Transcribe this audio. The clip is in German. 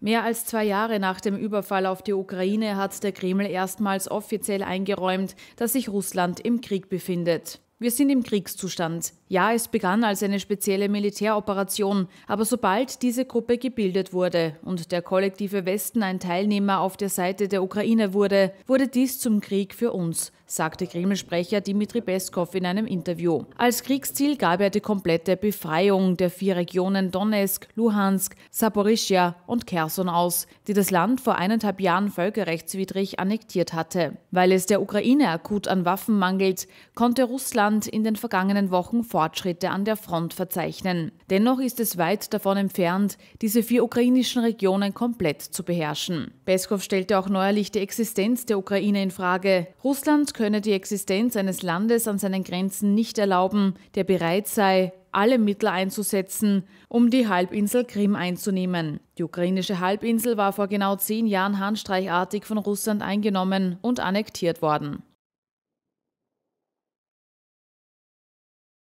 Mehr als zwei Jahre nach dem Überfall auf die Ukraine hat der Kreml erstmals offiziell eingeräumt, dass sich Russland im Krieg befindet. Wir sind im Kriegszustand. Ja, es begann als eine spezielle Militäroperation, aber sobald diese Gruppe gebildet wurde und der kollektive Westen ein Teilnehmer auf der Seite der Ukraine wurde, wurde dies zum Krieg für uns, sagte Kreml-Sprecher Dmitri Peskov in einem Interview. Als Kriegsziel gab er die komplette Befreiung der vier Regionen Donetsk, Luhansk, Saporischja und Kherson aus, die das Land vor eineinhalb Jahren völkerrechtswidrig annektiert hatte. Weil es der Ukraine akut an Waffen mangelt, konnte Russland in den vergangenen Wochen Fortschritte an der Front verzeichnen. Dennoch ist es weit davon entfernt, diese vier ukrainischen Regionen komplett zu beherrschen. Peskov stellte auch neuerlich die Existenz der Ukraine in Frage. Russland könne die Existenz eines Landes an seinen Grenzen nicht erlauben, der bereit sei, alle Mittel einzusetzen, um die Halbinsel Krim einzunehmen. Die ukrainische Halbinsel war vor genau zehn Jahren handstreichartig von Russland eingenommen und annektiert worden.